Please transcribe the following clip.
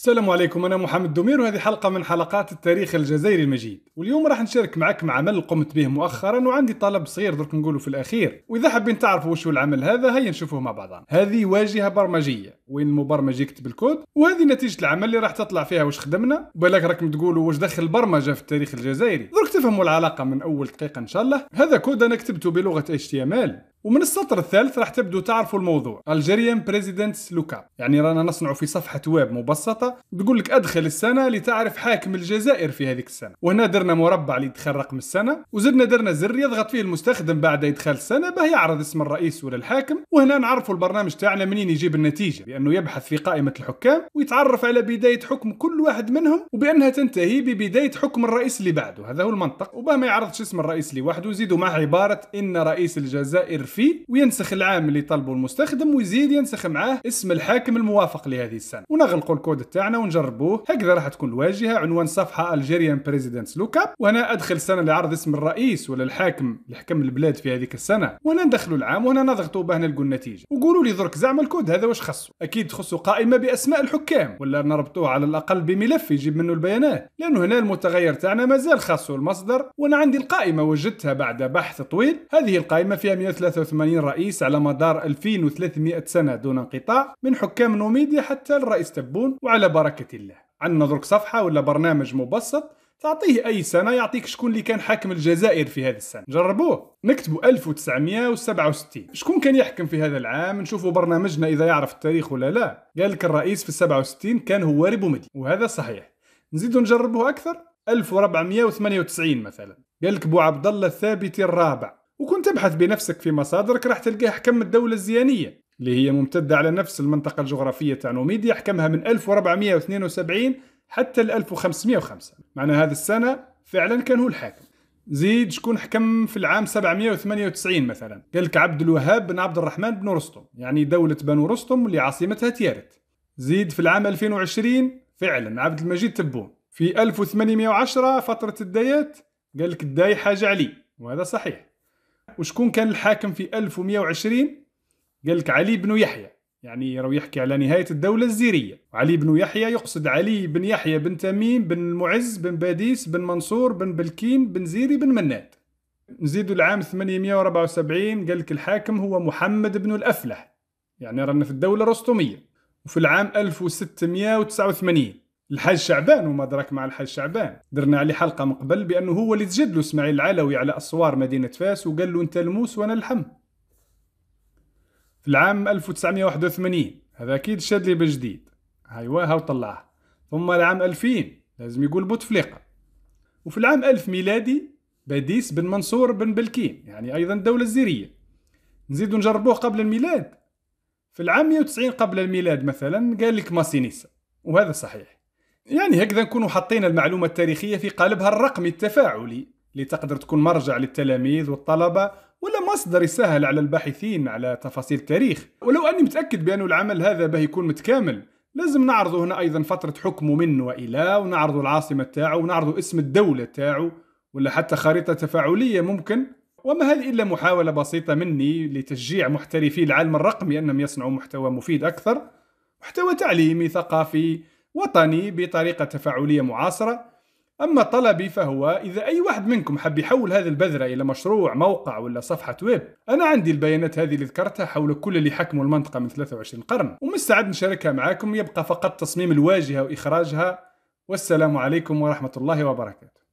السلام عليكم أنا محمد دومير وهذه حلقة من حلقات التاريخ الجزائري المجيد واليوم راح نشارك معك مع عمل قمت به مؤخرا وعندي طلب صغير درك نقوله في الأخير وإذا حابين تعرفوا وش هو العمل هذا هيا نشوفوه مع بعضنا هذه واجهة برمجية وين المبرمج يكتب الكود وهذه نتيجة العمل اللي راح تطلع فيها وش خدمنا بالك راكم تقولوا وش دخل البرمجة في التاريخ الجزائري درك تفهموا العلاقة من أول دقيقة إن شاء الله هذا كود أنا كتبته بلغة HTML ومن السطر الثالث راح تبدو تعرفوا الموضوع Algerian President's لوكا يعني رانا نصنع في صفحة ويب مبسطة تقول لك أدخل السنة لتعرف حاكم الجزائر في هذيك السنة وهنا درنا مربع لإدخال رقم السنة وزدنا درنا زر يضغط فيه المستخدم بعد إدخال السنة باه يعرض اسم الرئيس ولا الحاكم وهنا نعرفوا البرنامج تاعنا منين يجيب النتيجة بأنه يبحث في قائمة الحكام ويتعرف على بداية حكم كل واحد منهم وبأنها تنتهي ببداية حكم الرئيس اللي بعده هذا هو المنطق وبه ما يعرضش اسم الرئيس لوحده وزيدوا معه عبارة إن رئيس الجزائر فيه وينسخ العام اللي طلبه المستخدم ويزيد ينسخ معاه اسم الحاكم الموافق لهذه السنه ونغلقوا الكود تاعنا ونجربوه هكذا راح تكون الواجهه عنوان صفحه الجيريان بريزيدنتس لوك اب وهنا ادخل السنه لعرض اسم الرئيس ولا الحاكم اللي حكم البلاد في هذيك السنه وهنا ندخلوا العام وهنا نضغطوا به نلقوا النتيجه وقولوا لي درك زعما الكود هذا واش خصو اكيد تخصو قائمه باسماء الحكام ولا نربطوه على الاقل بملف يجيب منه البيانات لانه هنا المتغير تاعنا مازال خاصو المصدر وانا عندي القائمه وجدتها بعد بحث طويل هذه القائمه فيها 103 183 رئيس على مدار 2300 سنة دون انقطاع من حكام نوميديا حتى الرئيس تبون وعلى بركة الله عندنا درك صفحة ولا برنامج مبسط تعطيه اي سنه يعطيك شكون اللي كان حاكم الجزائر في هذه السنه جربوه نكتبوا 1967 شكون كان يحكم في هذا العام نشوفوا برنامجنا اذا يعرف التاريخ ولا لا قال لك الرئيس في 67 كان هواري مدي وهذا صحيح نزيدوا نجربوه اكثر 1498 مثلا قال لك بو عبد الله الثابت الرابع وكنت تبحث بنفسك في مصادرك راح تلقاه حكم الدولة الزيانية اللي هي ممتدة على نفس المنطقة الجغرافية تاع نوميديا حكمها من 1472 حتى ل 1505 معناها هذه السنة فعلا كان هو الحاكم زيد شكون حكم في العام 798 مثلا قال لك عبد الوهاب بن عبد الرحمن بن رستم يعني دولة بنو رستم اللي عاصمتها تيارت زيد في العام 2020 فعلا عبد المجيد تبون في 1810 فترة الدايات قال لك الداي حاجة علي وهذا صحيح وشكون كان الحاكم في 1120 قال لك علي بن يحيى يعني راهو يحكي على نهاية الدولة الزيرية علي بن يحيى يقصد علي بن يحيى بن تميم بن معز بن باديس بن منصور بن بلكيم بن زيري بن مناد نزيد العام 874 قال لك الحاكم هو محمد بن الأفلح يعني رانا في الدولة الرستمية وفي العام 1689 الحاج شعبان وما درك مع الحاج شعبان درنا عليه حلقه من قبل بانه هو اللي تجد له اسماعيل العلوي على اسوار مدينه فاس وقال له انت الموس وانا اللحم في العام 1981 هذا اكيد شد لي بالجديد هايوا هاو طلعه ثم العام 2000 لازم يقول بوتفليقه وفي العام 1000 ميلادي باديس بن منصور بن بلكين يعني ايضا الدوله الزيريه نزيدو نجربوه قبل الميلاد في العام 190 قبل الميلاد مثلا قال لك ماسينيسا وهذا صحيح يعني هكذا نكونوا حاطين المعلومة التاريخية في قالبها الرقمي التفاعلي لتقدر تكون مرجع للتلاميذ والطلبة ولا مصدر يسهل على الباحثين على تفاصيل التاريخ ولو أني متأكد بأن العمل هذا به يكون متكامل لازم نعرضه هنا أيضا فترة حكمه من وإلى ونعرض العاصمة تاعو ونعرض اسم الدولة تاعو ولا حتى خريطة تفاعلية ممكن وما هذه إلا محاولة بسيطة مني لتشجيع محترفي العالم الرقمي أنهم يصنعوا محتوى مفيد أكثر محتوى تعليمي ثقافي وطني بطريقة تفاعلية معاصرة أما طلبي فهو إذا أي واحد منكم حب يحول هذه البذرة إلى مشروع موقع ولا صفحة ويب أنا عندي البيانات هذه اللي ذكرتها حول كل اللي حكموا المنطقة من 23 قرن ومستعد نشاركها معاكم يبقى فقط تصميم الواجهة وإخراجها والسلام عليكم ورحمة الله وبركاته